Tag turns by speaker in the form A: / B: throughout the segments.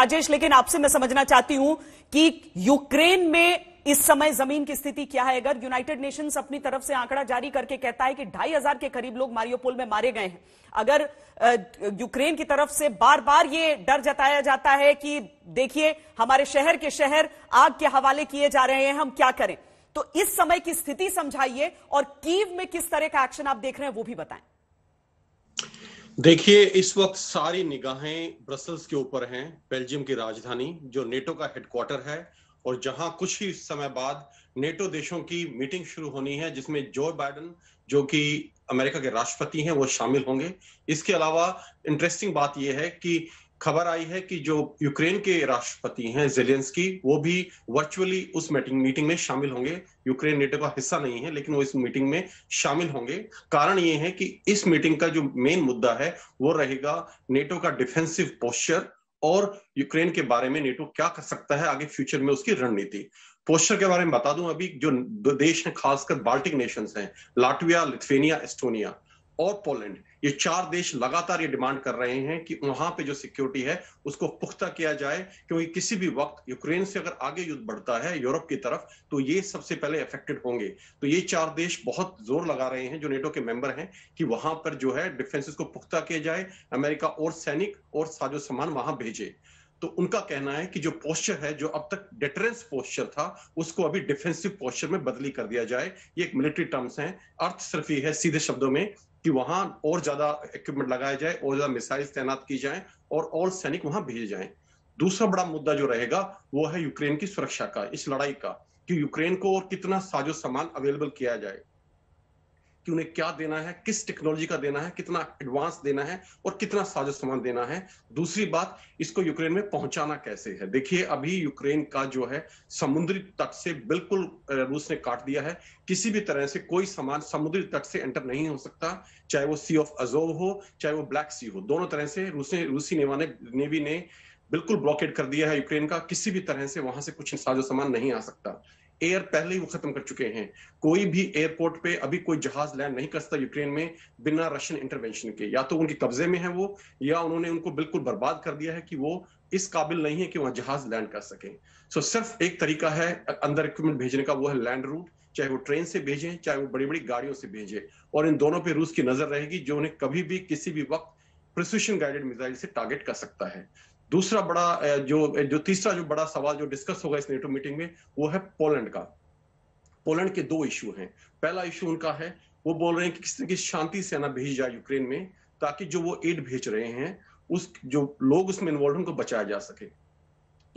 A: राजेश लेकिन आपसे मैं समझना चाहती हूं कि यूक्रेन में इस समय जमीन की स्थिति क्या है अगर यूनाइटेड नेशंस अपनी तरफ से आंकड़ा जारी करके कहता है कि ढाई हजार के करीब लोग मारियोपोल में मारे गए हैं अगर यूक्रेन की तरफ से बार बार ये डर जताया जाता है कि देखिए हमारे शहर के शहर आग के हवाले किए जा रहे हैं हम क्या करें तो इस समय की स्थिति समझाइए और कीव में किस तरह का एक्शन आप देख रहे हैं वो भी बताएं
B: देखिए इस वक्त सारी निगाहें ब्रसल्स के ऊपर हैं बेल्जियम की राजधानी जो नेटो का हेडक्वार्टर है और जहां कुछ ही समय बाद नेटो देशों की मीटिंग शुरू होनी है जिसमें जो बाइडन जो कि अमेरिका के राष्ट्रपति हैं वो शामिल होंगे इसके अलावा इंटरेस्टिंग बात यह है कि खबर आई है कि जो यूक्रेन के राष्ट्रपति हैं जेलेंस्की वो भी वर्चुअली उस मीटिंग मीटिंग में शामिल होंगे यूक्रेन नेटो का हिस्सा नहीं है लेकिन वो इस मीटिंग में शामिल होंगे कारण ये है कि इस मीटिंग का जो मेन मुद्दा है वो रहेगा नेटो का डिफेंसिव पोस्चर और यूक्रेन के बारे में नेटो क्या कर सकता है आगे फ्यूचर में उसकी रणनीति पोस्टर के बारे में बता दूं अभी जो देश हैं खासकर बाल्टिक नेशंस हैं लाटविया लिथुनिया एस्टोनिया और पोलैंड ये चार देश लगातार ये डिमांड कर रहे हैं कि वहां पे जो सिक्योरिटी है उसको पुख्ता किया जाए क्योंकि किसी भी वक्त यूक्रेन से अगर आगे युद्ध बढ़ता है यूरोप की तरफ तो ये सबसे पहले अफेक्टेड होंगे तो ये चार देश बहुत जोर लगा रहे हैं जो नेटो के मेंबर हैं कि वहां पर जो है डिफेंसिस को पुख्ता किया जाए अमेरिका और सैनिक और साजो सामान वहां भेजे तो उनका कहना है कि जो पोस्चर है जो अब तक डिटरेंस पोस्चर था उसको अभी डिफेंसिव पोस्चर में बदली कर दिया जाए ये एक मिलिट्री टर्म्स हैं अर्थ सिर्फ ये है सीधे शब्दों में कि वहां और ज्यादा इक्विपमेंट लगाया जाए और ज्यादा मिसाइल तैनात की जाए और और सैनिक वहां भेजे जाए दूसरा बड़ा मुद्दा जो रहेगा वो है यूक्रेन की सुरक्षा का इस लड़ाई का कि यूक्रेन को और कितना साजो सामान अवेलेबल किया जाए कि उन्हें क्या देना है किस टेक्नोलॉजी का देना है कितना एडवांस देना है और कितना साजो सामान देना है दूसरी बात इसको यूक्रेन में पहुंचाना कैसे है देखिए अभी यूक्रेन का जो है समुद्री तट से बिल्कुल रूस ने काट दिया है किसी भी तरह से कोई सामान समुद्री तट से एंटर नहीं हो सकता चाहे वो सी ऑफ अजोव हो चाहे वो ब्लैक सी हो दोनों तरह से रूस ने रूसी नेवा ने नेवी ने बिल्कुल ब्लॉकेट कर दिया है यूक्रेन का किसी भी तरह से वहां से कुछ साजो सामान नहीं आ सकता एयर पहले ही वो खत्म कर चुके हैं कोई भी एयरपोर्ट पे अभी कोई जहाज लैंड नहीं कर सकता यूक्रेन में बिना रशियन इंटरवेंशन के या तो उनके कब्जे में है वो या उन्होंने उनको बिल्कुल बर्बाद कर दिया है कि वो इस काबिल नहीं है कि वहां जहाज लैंड कर सके सो so, सिर्फ एक तरीका है अंदर इक्विपमेंट भेजने का वो है लैंड रूट चाहे वो ट्रेन से भेजें चाहे वो बड़ी बड़ी गाड़ियों से भेजें और इन दोनों पे रूस की नजर रहेगी जो उन्हें कभी भी किसी भी वक्त प्रिस्यूशन गाइडेड मिसाइल से टारगेट कर सकता है दूसरा बड़ा जो जो तीसरा जो बड़ा सवाल जो डिस्कस होगा इस नेटो मीटिंग में वो है पोलैंड का पोलैंड के दो इशू हैं पहला इशू उनका है वो बोल रहे हैं कि किस तरह की शांति सेना भेजी जाए यूक्रेन में ताकि जो वो एड भेज रहे हैं उस जो लोग उसमें इन्वॉल्व उनको बचाया जा सके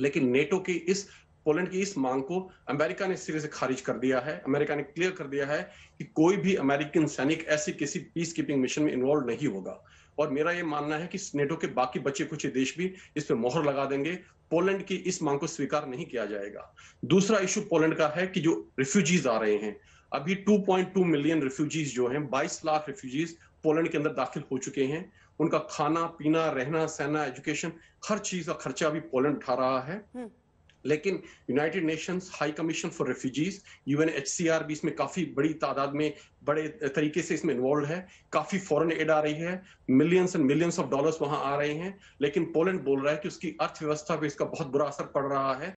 B: लेकिन नेटो के इस पोलैंड की इस मांग को अमेरिका ने सिरे से खारिज कर दिया है अमेरिका ने क्लियर कर दिया है कि कोई भी अमेरिकन सैनिक ऐसे किसी पीस कीपिंग मिशन में इन्वॉल्व नहीं होगा और मेरा ये मानना है कि नेटो के बाकी बचे कुछ देश भी इस पर मोहर लगा देंगे पोलैंड की इस मांग को स्वीकार नहीं किया जाएगा दूसरा इशू पोलैंड का है कि जो रिफ्यूजीज आ रहे हैं अभी 2.2 मिलियन रिफ्यूजीज जो हैं 22 लाख रिफ्यूजीज पोलैंड के अंदर दाखिल हो चुके हैं उनका खाना पीना रहना सहना एजुकेशन हर चीज का खर्चा अभी पोलैंड उठा रहा है हम्म। लेकिन United Nations High Commission for Refugees UN H भी इसमें काफ़ी बड़ी तादाद में बड़े तरीके से इसमें इन्वॉल्व है काफ़ी फॉरेन एड आ रही है millions and millions of dollars वहां आ रहे हैं लेकिन पोलैंड बोल रहा है कि उसकी अर्थव्यवस्था पे इसका बहुत बुरा असर पड़ रहा है